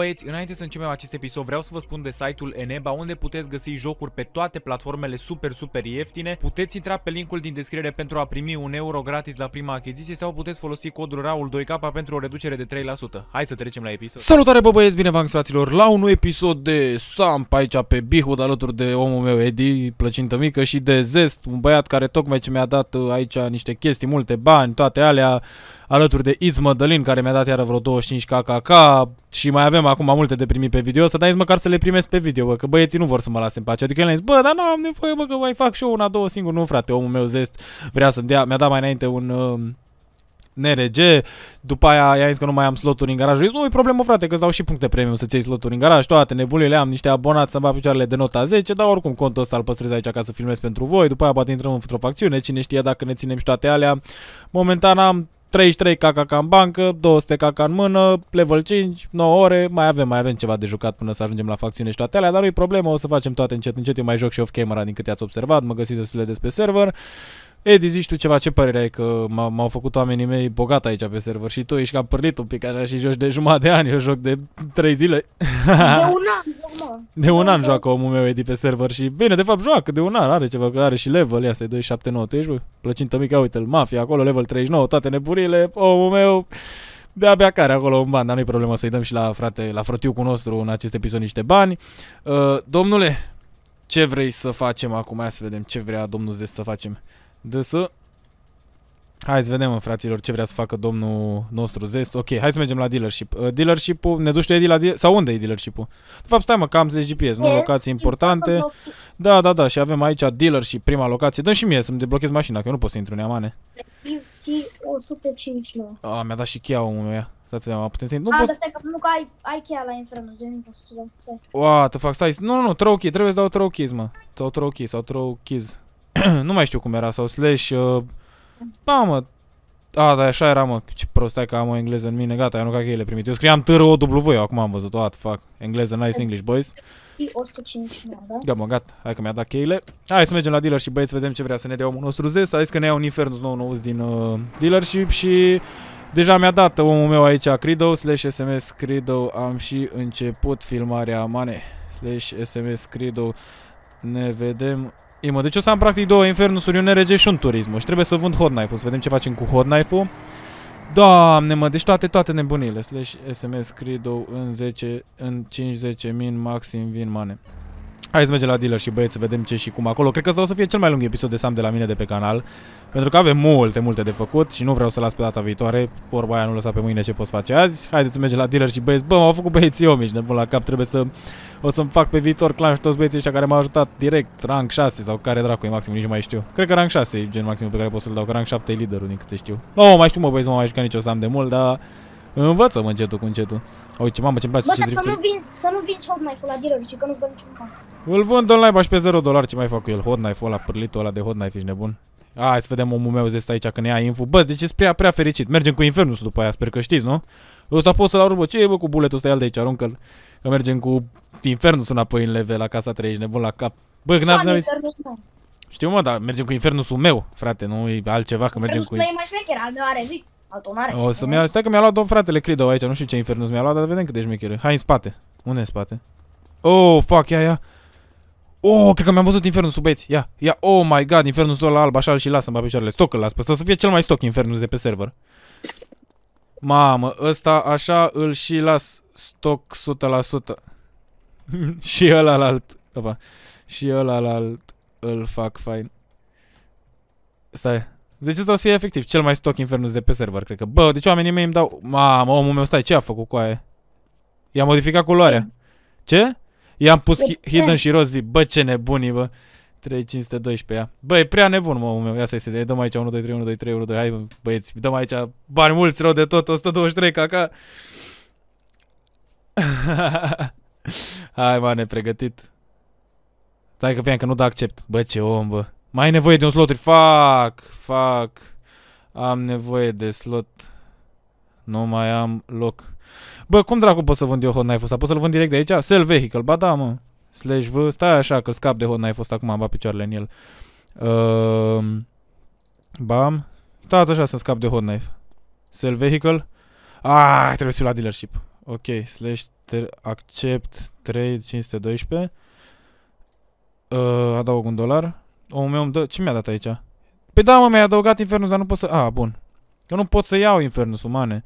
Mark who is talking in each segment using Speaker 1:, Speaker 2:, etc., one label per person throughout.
Speaker 1: Băieți, înainte să începem acest episod, vreau să vă spun de site-ul Eneba, unde puteți găsi jocuri pe toate platformele super, super ieftine. Puteți intra pe linkul din descriere pentru a primi un euro gratis la prima achiziție sau puteți folosi codul RAUL2K pentru o reducere de 3%. Hai să trecem la episod. Salutare, bă băieți, bine v-am la un nou episod de Samp aici pe Bihud alături de omul meu Edi, plăcintă mică și de Zest, un băiat care tocmai ce mi-a dat uh, aici niște chestii, multe bani, toate alea alături de Iz Mădălin, care mi-a dat iară vreo 25 KKK și mai avem acum multe de primit pe video, să dai măcar să le primesc pe video, bă, că băieții nu vor să mă lase în pace. Adică el a zis, bă, dar n-am nevoie, bă, că mai fac și eu una, două singur, nu frate, omul meu zest vrea să-mi dea, mi-a dat mai înainte un... Uh, um, NRG, după aia i-a zis că nu mai am sloturi în garaj. zis, nu e problemă, frate, că îți dau și puncte premium să-ți iei sloturi în garaj, toate nebunile, am niște abonați să-mi picioarele de nota 10, dar oricum contul ăsta îl păstrez aici ca să filmez pentru voi, după aia poate intrăm într-o facțiune, cine știe dacă ne ținem și toate alea. Momentan am 33 KKK în bancă, 200 KK în mână, level 5, 9 ore, mai avem, mai avem ceva de jucat până să ajungem la facțiune și toate alea, dar nu-i problemă, o să facem toate încet, încet, eu mai joc și off-camera din câte ați observat, mă găsiți destul de des pe server. Edi, zici tu ceva, ce părere ai că m-au făcut oamenii mei bogat aici pe server și tu ești cam părlit un pic așa și joci de jumătate de ani, eu joc de 3 zile. De un an, De un an da. joacă omul meu Edi pe server și bine, de fapt joacă de un an, are ceva, are și level, ia să-i 279, tu ești plăcintă mică, uite-l, mafia acolo, level 39, toate nebunile, omul meu... De-abia care acolo un ban, dar nu-i problemă să-i dăm și la frate, la cu nostru în acest episod niște bani. Uh, domnule, ce vrei să facem acum? Hai să vedem ce vrea domnul Zes să facem. DS. Hai să vedem, fraților, ce vrea să facă domnul nostru Zest. Ok, hai să mergem la dealership. Uh, dealership-ul, ne duci tu Eddie, la dealer... Sau unde e dealership-ul? De fapt, stai mă, că am zis GPS, nu? Locații exact importante. Da, da, da, și avem aici dealership, prima locație. Dă-mi și mie să-mi deblochez mașina, că eu nu pot să intru în ea, mane. Ah, exact, mi-a dat și cheia omul meu, Stați vedem, putem să intru. Nu, A, poți... stai că nu că ai, ai cheia la infernus, nu pot să te dau. Oa, te fac, stai. Nu, nu, nu, throw key, trebuie să dau throw keys, mă. Sau throw key, sau throw keys. nu mai știu cum era, sau slash... Uh, ba, mă, a, dar așa era, mă, ce prost, stai că am o engleză în mine, gata, ca aruncat ele primit. Eu scriam târă o W, acum am văzut, what fuck, engleză, nice English, boys. 159, da? Gata, da, mă, gata, hai că mi-a dat cheile. Hai să mergem la dealer și băieți, vedem ce vrea să ne dea omul nostru zes. să zis că ne ia un Infernus nou nou din uh, dealership și deja mi-a dat omul meu aici credo, slash SMS credo, am și început filmarea Mane, slash SMS credo, Ne vedem E, mă, deci o să am practic două infernusuri, un RG și un turism. Și trebuie să vând hot knife-ul, să vedem ce facem cu hot knife-ul. Doamne, mă, deci toate, toate nebunile. Slash SMS Credo în 10, în 5-10 min, maxim vin mane. Hai să mergem la dealer și băieți să vedem ce și cum acolo. Cred că asta o să fie cel mai lung episod de Sam de la mine de pe canal, pentru că avem multe, multe de făcut și nu vreau să las pe data viitoare. Vorba aia nu lăsa pe mâine ce poți face azi. Haideți să mergem la dealer și băieți. Bă, m-au făcut băieții eu mici, nebun la cap. Trebuie să o să-mi fac pe viitor clan și toți băieții ăștia care m-au ajutat direct, rank 6 sau care dracu e maxim, nici nu mai știu. Cred că rank 6 e gen maxim pe care pot să-l dau, că rank 7 e liderul din câte știu. Oh, mai știu mă băieți, mai jucat nicio Sam de mult, dar Învață, mă, încetul cu încetul. Uite, mamă, ce-mi place, Bă, ce drift să nu vinzi, să nu vinzi Hot Knife-ul ăla direct, că nu-ți dă niciun ban. Îl vând online, și pe 0 dolari, ce mai fac cu el? Hot Knife-ul ăla, pârlitul ăla de Hot Knife, ești nebun? hai să vedem omul meu zis aici când ia info. Bă, deci ești prea, prea fericit. Mergem cu Infernus după aia, sper că știți, nu? Ăsta pot să-l arunc, bă, ce e, bă, cu buletul ăsta, ia l de aici, aruncă-l. Că mergem cu Infernus înapoi în level la casa 3, ești nebun la cap. Bă, când n-am Știu, mă, dar mergem cu Infernusul meu, frate, nu e altceva că mergem cu... Infernusul e mai șmecher, al meu are zic. Altă O să-mi iau... Stai că mi-a luat două fratele Credo aici. Nu știu ce infernus mi-a luat, dar vedem cât de șmecheră. Hai în spate. Unde în spate? Oh, fuck, ia, ia. Oh, cred că mi-am văzut infernul subeți. Ia, ia, oh my god, infernul ăla alb, așa și lasă-mi pe picioarele. Stoc îl las, pe păi să fie cel mai stoc infernul de pe server. Mamă, ăsta așa îl și las stoc 100%. și ăla la alt. Opa. Și ăla la alt îl fac fain. Stai. Deci ăsta o să fie efectiv cel mai stoc Infernus de pe server, cred că. Bă, deci oamenii mei îmi dau... Mamă, omul meu, stai, ce a făcut cu aia? I-a modificat culoarea. Ce? I-am pus Hidden și roz vii. Bă, ce nebunii, bă. 3512 ea. Bă, e prea nebun, mă, omul meu. Ia să-i să-i dăm aici 1, 2, 3, 1, 2, 3, 1, 2. Hai, băieți, dăm aici bani mulți, rău de tot. 123, caca. Hai, mă, ne pregătit. Stai că vine că nu dă accept. Bă, ce om, bă. Mai ai nevoie de un slot? Fac, fac. Am nevoie de slot. Nu mai am loc. Bă, cum dracu pot să vând eu hot knife-ul ăsta? Pot să-l vând direct de aici? Sell vehicle. Ba da, mă. Slash V. Stai așa că scap de hot knife-ul ăsta. Acum am bat picioarele în el. Uh, bam. Stați așa să scap de hot knife. Sell vehicle. Ah, trebuie să fiu la dealership. Ok, slash accept trade 512. Uh, ehm, adaug un dolar. Omul meu îmi dă... Ce mi-a dat aici? Păi da, mă, mi-a adăugat Infernus, dar nu pot să... A, ah, bun. Că nu pot să iau Infernus, umane.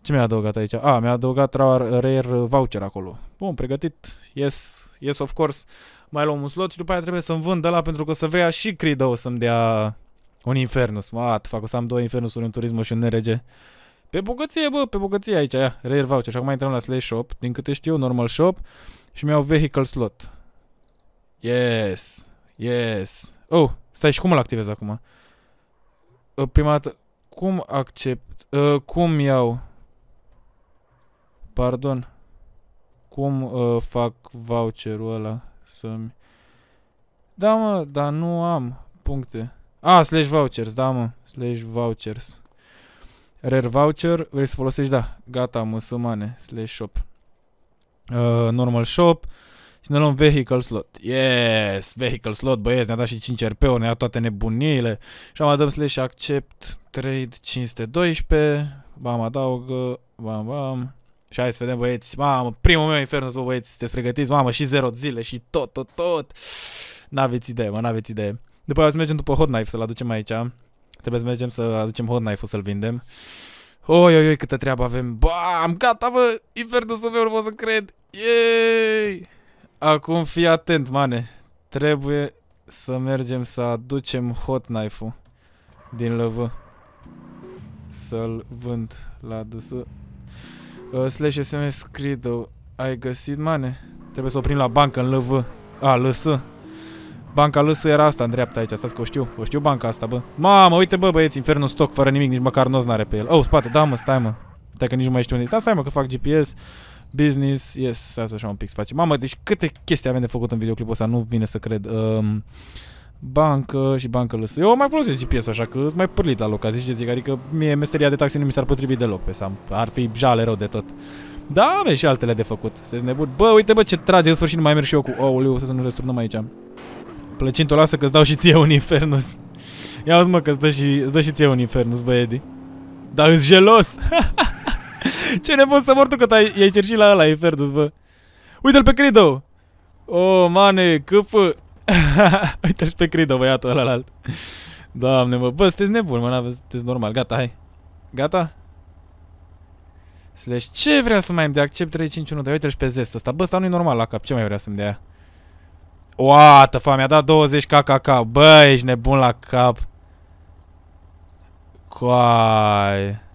Speaker 1: Ce mi-a adăugat aici? A, ah, mi-a adăugat Rare Voucher acolo. Bun, pregătit. Yes, yes, of course. Mai luăm un slot și după aia trebuie să-mi vând la pentru că o să vrea și Credo să-mi dea un Infernus. Mă, at, fac o să am două Infernusuri, un turism și un NRG. Pe bogăție, bă, pe bogăție aici, ia, Rare Voucher. Și acum intrăm la Slash Shop, din câte știu, normal shop și mi-au Vehicle Slot. Yes! Yes. Oh, stai și cum îl activez acum? Uh, prima dată, cum accept? Uh, cum iau? Pardon. Cum uh, fac voucherul ăla să-mi... Da, mă, dar nu am puncte. Ah, slash vouchers, da, mă. Slash vouchers. Rare voucher, vrei să folosești? Da. Gata, mă, Slash shop. Uh, normal shop. Uh, și ne luăm vehicle slot. Yes, vehicle slot, băieți, ne-a dat și 5 RP-uri, ne-a dat toate nebuniile. Și am adăm slash accept trade 512. Bam, adaug Bam, bam. Și hai să vedem, băieți. Mamă, primul meu infernus, bă, băieți, sunteți pregătiți? Mamă, și 0 zile și tot, tot, tot. N-aveți idee, mă, n-aveți idee. După aceea să mergem după Hot Knife să-l aducem aici. Trebuie să mergem să aducem Hot Knife-ul să-l vindem. Oi, oi, oi, câtă treabă avem. Bam, gata, bă, infernusul meu, nu pot să cred. Yay! Acum fii atent, mane. Trebuie să mergem să aducem hot knife-ul din lăvă. Să-l vând la dusă. Uh, slash SMS Credo. Ai găsit, mane? Trebuie să oprim la bancă în lăvă. A, lăsă. Banca lăsă era asta în dreapta aici, stați că o știu, o știu banca asta, bă. Mamă, uite bă băieți, infernul stoc fără nimic, nici măcar nu n-are pe el. Oh, spate, da mă, stai mă. Dacă nici nu mai știu unde. Stai, stai mă, că fac GPS. Business, yes, asta așa un pic să facem. Mamă, deci câte chestii avem de făcut în videoclipul ăsta, nu vine să cred. Um, bancă și bancă lăsă. Eu mai folosesc GPS-ul așa că mai pârlit la ce zic, Adică mie meseria de taxi nu mi s-ar potrivi deloc pe Sam. Ar fi jale rău de tot. Da, avem și altele de făcut. Se nebun. Bă, uite bă ce trage, în sfârșit nu mai merg și eu cu ouliu, să nu răsturnăm aici. Plăcinto, lasă că-ți dau și ție un infernus. Ia uzi mă că-ți dă și, dă și ție un infernus, bă, Eddie. Dar îți gelos! Ce nebun să mor tu că ai, i-ai cerșit la ăla, e Ferdus, bă. Uite-l pe Credo! Oh, mane, câfă! Uite-l pe Credo, băiatul ăla alt. Doamne, mă, bă, sunteți nebun, mă, sunteți normal, gata, hai. Gata? Slash, ce vrea să mai îmi dea? Accept 3512, uite-l și pe zest ăsta. Bă, ăsta nu-i normal la cap, ce mai vrea să-mi dea? Oată, fa, mi-a dat 20 KKK. Bă, ești nebun la cap. Coaie.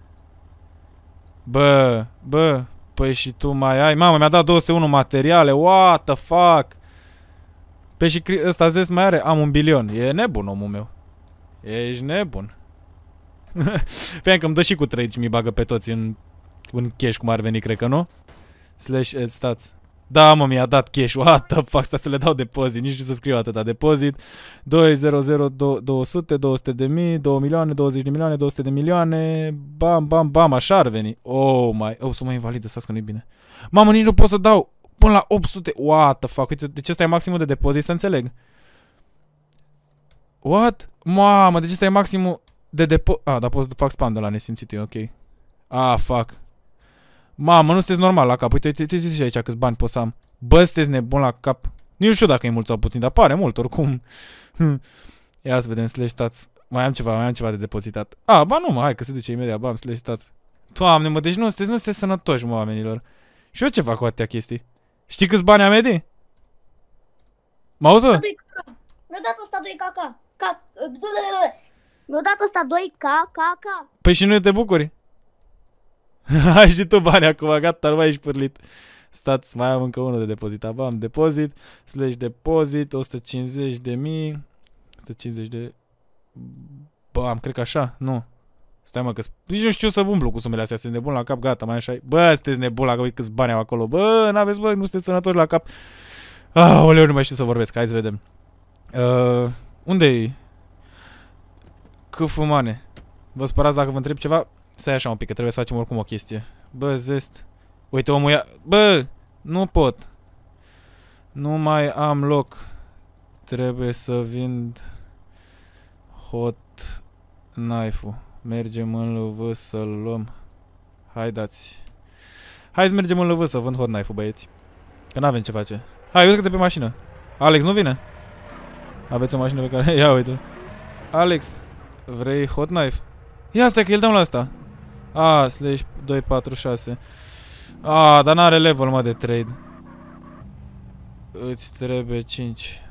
Speaker 1: Bă, bă, păi și tu mai ai... Mamă, mi-a dat 201 materiale, what the fuck? Pe păi și ăsta zis mai are, am un bilion. E nebun omul meu. Ești nebun. Fie că îmi dă și cu trade și mi bagă pe toți în, în cash cum ar veni, cred că nu? Slash, eh, stați. Da, mă, mi-a dat cash. What the fuck? Stai să le dau depozit. Nici nu să scriu atâta. Depozit 200. 200 de mii, 2 milioane, 20 de milioane, 200 de milioane. Bam, bam, bam. Așa ar veni. Oh, mai... Oh, sunt mai invalidă. Stai că nu-i bine. Mamă, nici nu pot să dau până la 800. What the fuck? Uite, deci ăsta e maximul de depozit, să înțeleg. What? Mamă, deci ăsta e maximul de depo... Ah, dar pot să fac spam de la nesimțit, e ok. Ah, fuck. Mamă, nu sunteți normal la cap. Uite, uite, uite, uite aici câți bani pot să am. Bă, sunteți nebun la cap. nu știu dacă e mult sau puțin, dar pare mult, oricum. Ia să vedem, slash stats. Mai am ceva, mai am ceva de depozitat. A, ba nu, mă, hai că se duce imediat, ba, am slash stats. Doamne, mă, deci nu sunteți, nu sunteți sănătoși, mă, oamenilor. Și eu ce fac cu atâtea chestii? Știi câți bani am, Edi? Mă auzi, bă? Mi-a dat ăsta 2KK. Mi-a dat ăsta 2KK. Păi și nu te bucuri? Ai și tu bani acum, gata, nu mai ești pârlit. Stați, mai am încă unul de depozitat. am depozit, slash depozit, 150 de mii, 150 de... Bam, cred că așa, nu. Stai mă, că nici nu știu să umblu cu sumele astea, sunt nebun la cap, gata, mai așa. Bă, sunteți nebun la câți bani au acolo. Bă, n-aveți, bă, nu sunteți sănătoși la cap. Ah, oleu, nu mai știu să vorbesc, hai să vedem. Uh, unde e? fumane Vă spărați dacă vă întreb ceva? Stai așa un pic, că trebuie să facem oricum o chestie. Bă, zest. Uite, omul ia... Bă, nu pot. Nu mai am loc. Trebuie să vind hot knife-ul. Mergem în LV să-l luăm. Hai dați. Hai să mergem în LV să vând hot knife-ul, băieți. Că n-avem ce face. Hai, uite-te pe mașină. Alex, nu vine? Aveți o mașină pe care... Ia uite-l. Alex, vrei hot knife? Ia stai că îl dăm la asta. A, slash 246. A, dar n-are level, mă, de trade. Îți trebuie 5.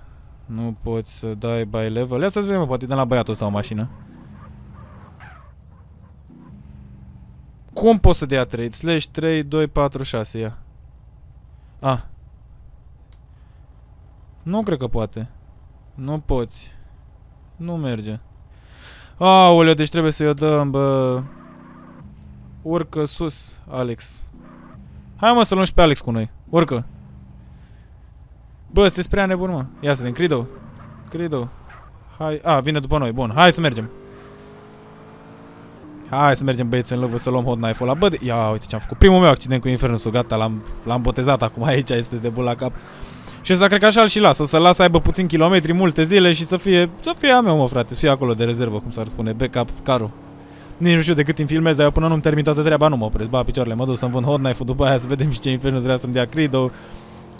Speaker 1: Nu poți să dai by level. Ia să-ți vedem, poate de la băiatul ăsta o mașină. Cum poți să dea trade? Slash 3, 2, 4, 6, ia. A. Nu cred că poate. Nu poți. Nu merge. Aoleu, deci trebuie să-i o dăm, bă... Urcă sus, Alex. Hai mă să luăm și pe Alex cu noi. Urcă. Bă, este prea nebun, mă. Ia să din Crido. Credo. Hai, a, vine după noi. Bun, hai să mergem. Hai să mergem băieți în lăvă să luăm hot knife-ul ăla. Bă, de... ia uite ce-am făcut. Primul meu accident cu Infernusul, gata, l-am l-am botezat acum aici, este de bun la cap. Și ăsta cred că așa și las. O să las să aibă puțin kilometri, multe zile și să fie, să fie a meu, mă frate, să fie acolo de rezervă, cum s-ar spune, backup, carul. Nici nu știu de cât timp filmez, dar eu până nu-mi termin toată treaba, nu mă opresc. Ba, picioarele mă duc să-mi vând hot knife-ul după aia să vedem și ce infernus vrea să-mi dea Credo.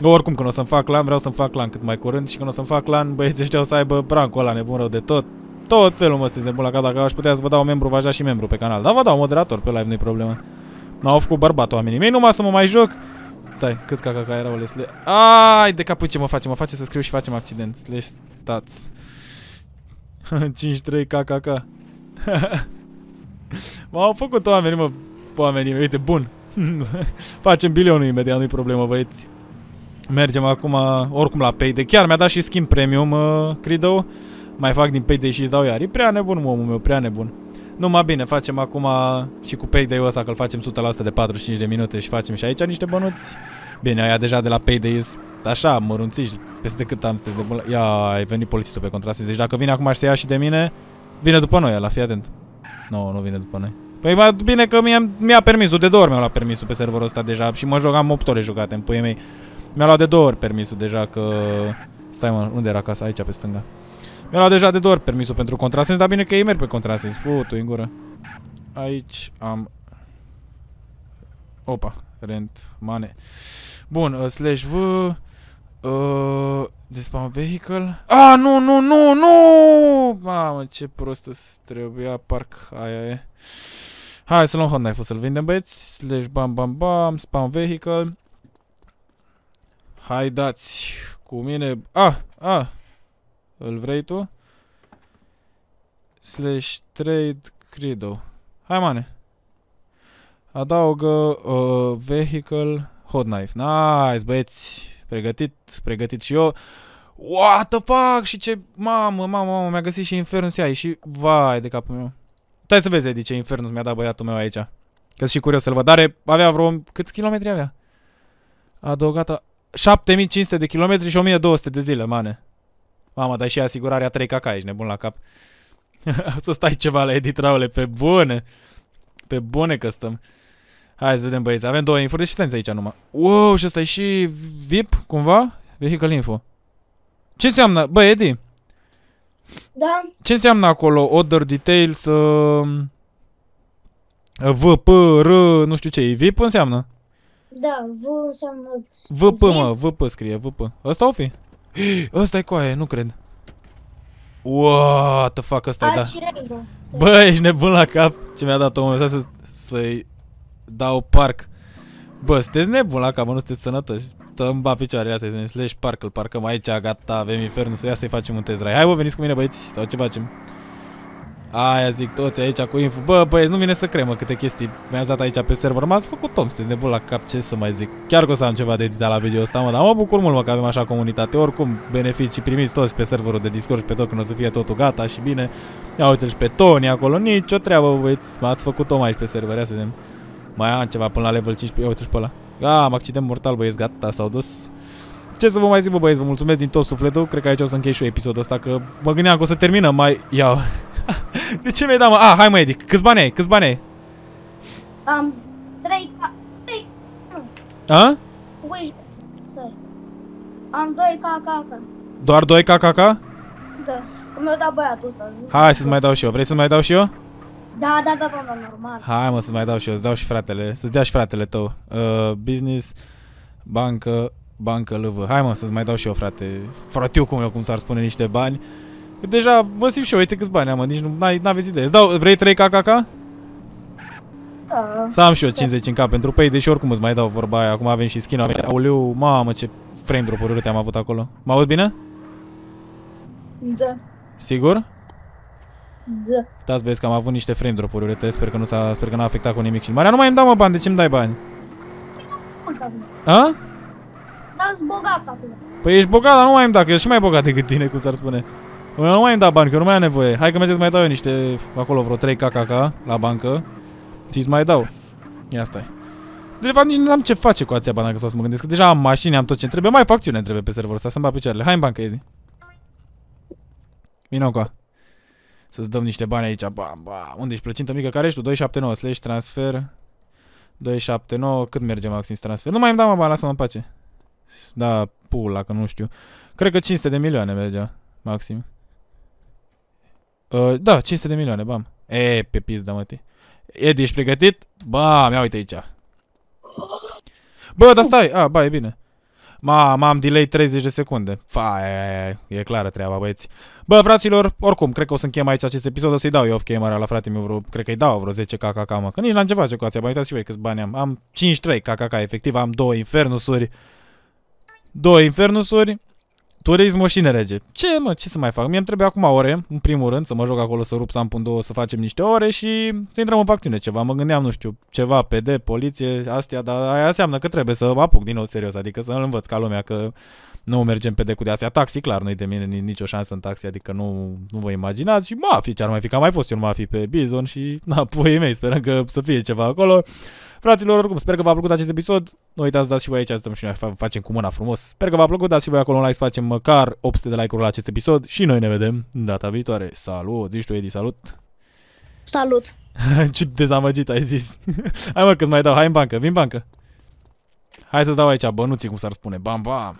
Speaker 1: Oricum, când o să-mi fac lan, vreau să-mi fac lan cât mai curând și când o să-mi fac lan, băieții ăștia o să aibă brancul ăla nebun rău de tot. Tot felul mă sunteți nebun la cap, dacă aș putea să vă dau membru, v-aș da și membru pe canal. Dar vă dau moderator pe live, nu-i problemă. N-au făcut bărbat oamenii mei, numai să mă mai joc. Stai, câți caca ca erau lesle. Ai, de capul ce mă face, mă face să scriu și facem accident. Slash stați. 5-3 KKK. M-au făcut oamenii, mă, oamenii, uite, bun. Facem bilionul imediat, nu-i problemă, băieți. Mergem acum, oricum, la Payday. Chiar mi-a dat și schimb premium, uh, Crido. Mai fac din Payday și îți dau iar. E prea nebun, mă, omul meu, prea nebun. Numai bine, facem acum și cu Payday-ul ăsta, că-l facem 100% de 45 de minute și facem și aici niște bănuți. Bine, aia deja de la Payday așa, mărunțiși, peste cât am sunteți de bun. Ia, ai venit polițistul pe contrast, Deci dacă vine acum și se ia și de mine, vine după noi, la fii atent. Nu, nu vine după noi. Păi mai bine că mi-a mi permisul, de două ori mi-a luat permisul pe serverul ăsta deja și mă jocam 8 ore jucate în puie mei. Mi-a luat de două ori permisul deja că... Stai mă, unde era casa? Aici, pe stânga. Mi-a luat deja de două ori permisul pentru contrasens, dar bine că ei merg pe contrasens. tu în gură. Aici am... Opa, rent, mane. Bun, uh, slash V... Uh, despawn vehicle? Ah, nu, nu, nu, nu! Mamă, ce prostă trebuia, parc aia e. Hai să luăm hot knife-ul să-l vindem, băieți. Slash bam bam bam, spawn vehicle. Hai dați cu mine. Ah, ah. Îl vrei tu? Slash trade credo. Hai, mane. Adaugă uh, vehicle hot knife. Nice, băieți pregătit, pregătit și eu. What the fuck? Și ce... Mamă, mamă, mamă, mi-a găsit și Infernus ai și... Vai de capul meu. Stai să vezi, Eddie, ce Infernus mi-a dat băiatul meu aici. că și curios să-l văd. Are, avea vreo... Câți kilometri avea? Adăugată... 7500 de kilometri și 1200 de zile, mane. Mamă, dar și asigurarea 3 caca, ești nebun la cap. să stai ceva la editraule Traule, pe bune. Pe bune că stăm. Hai să vedem, băieți. Avem două info. de deci asistență aici numai. Wow, și ăsta e și VIP, cumva? Vehicle info. Ce înseamnă? Bă, Edi? Da. Ce înseamnă acolo? Order details, uh, P, R, nu știu ce. VIP înseamnă? Da, V înseamnă... VP, mă, VP scrie, VP. Ăsta o fi? ăsta e coaie, nu cred. What the fuck, ăsta e, da. Bă, ești nebun la cap. Ce mi-a dat omul ăsta să, să-i dau parc. Bă, sunteți nebun la cap, nu sunteți sănătoși. Stăm ba picioarele astea, ne slash parc, îl parcăm aici, gata, avem infernul, să ia să-i facem un test drive. Hai, bă, veniți cu mine, băieți, sau ce facem? Aia zic toți aici cu info. Bă, băieți, nu vine să cremă câte chestii mi-ați dat aici pe server. M-ați făcut om, sunteți nebun la cap, ce să mai zic. Chiar că o să am ceva de editat la video ăsta, mă, dar mă bucur mult mă, că avem așa comunitate. Oricum, beneficii primiți toți pe serverul de Discord și pe tot, când o să fie totul gata și bine. Ia uite-l și pe Tony acolo, nicio treabă, băieți, m-ați făcut om aici pe server, ia să vedem. Mai am ceva până la level 15. Ia uite și pe ăla. A, am accident mortal, băieți, gata, s-au dus. Ce să vă mai zic, bă, băieți, vă mulțumesc din tot sufletul. Cred că aici o să închei și eu episodul ăsta, că mă gândeam că o să termină mai... Ia. De ce mi-ai dat, mă? A, hai mă, Edic, câți bani ai? Câți bani ai? Am... 3 ca... 3... A? Am 2 KKK. Doar 2 KKK? Da, că mi-a dat băiatul ăsta. Hai să-ți mai dau și eu. Vrei să-ți mai dau și eu? Da, da, da, da, da normal. Hai mă să mai dau și eu, să dau și fratele, să-ți dea și fratele tău. Uh, business, bancă, bancă lăvă. Hai mă să-ți mai dau și eu, frate. Fratiu cum eu, cum s-ar spune, niște bani. Deja vă simt și eu, uite câți bani am, nici nu ai aveți idee. Îți dau, vrei 3 KKK? Da. Să am și eu 50 în cap pentru pei, deși oricum îți mai dau vorba aia. Acum avem și skin ul avem Auleu, mamă ce frame drop-uri am avut acolo. Mă auzi bine? Da. Sigur? Da. Da. Uitați, vezi că am avut niște frame drop-uri urete, Sper că nu s-a sper că n-a afectat cu nimic filmarea. Nu mai îmi dau mă bani, de ce îmi dai bani? A? Dați bogat acum. Păi ești bogat, dar nu mai îmi dau, că ești și mai bogat decât tine, cum s-ar spune. Eu nu mai îmi dau bani, că nu mai am nevoie. Hai că mergeți mai dau eu niște, acolo vreo 3 KKK la bancă. Și îți mai dau. Ia stai. De fapt nici nu am ce face cu ația bancă sau să mă gândesc, că deja am mașini, am tot ce trebuie. Mai facțiune trebuie pe serverul ăsta, să-mi bat picioarele. Hai în bancă, Edi. Vino cu -a să-ți dăm niște bani aici, bam, bam, unde ești plăcintă mică, care ești tu? 279 slash transfer, 279, cât merge maxim transfer? Nu mai îmi dau, mă, bani, lasă-mă în pace. Da, pula, că nu știu. Cred că 500 de milioane mergea, maxim. Uh, da, 500 de milioane, bam. E, pe pizda, mă, Edi, ești pregătit? bam ia uite aici. Bă, dar stai, a, ba, e bine. Ma, Mamă, am delay 30 de secunde. Fa, e e, e clară treaba, băieți. Bă, fraților, oricum, cred că o să închem aici acest episod, o să-i dau eu off camera la frate meu, vreo, cred că-i dau vreo 10 kkk, mă, că nici n-am ce face cu ația, bă, uitați și voi câți bani am. Am 5-3 kkk, efectiv, am două infernusuri, două infernusuri, Turismul și nerege. rege. Ce mă, ce să mai fac? Mi-am trebuie acum ore, în primul rând, să mă joc acolo, să rup, să am pun două, să facem niște ore și să intrăm în facțiune ceva. Mă gândeam, nu știu, ceva, PD, poliție, astea, dar aia înseamnă că trebuie să mă apuc din nou serios, adică să l învăț ca lumea că nu mergem pe decul de astea. Taxi, clar, nu-i de mine nicio șansă în taxi, adică nu, nu vă imaginați. Și mafi, ce ar mai fi, că am mai fost eu în mafi pe Bizon și, na, puii mei, sperăm că să fie ceva acolo. Fraților, oricum, sper că v-a plăcut acest episod. Nu uitați dați și voi aici, stăm și noi facem cu mâna frumos. Sper că v-a plăcut, dați și voi acolo un like să facem măcar 800 de like-uri la acest episod și noi ne vedem data viitoare. Salut! Zici tu, Edi, salut! Salut! Ce dezamăgit ai zis. hai mă, că mai dau, hai în bancă, vin bancă. Hai să-ți dau aici bănuții, cum s-ar spune, bam, bam!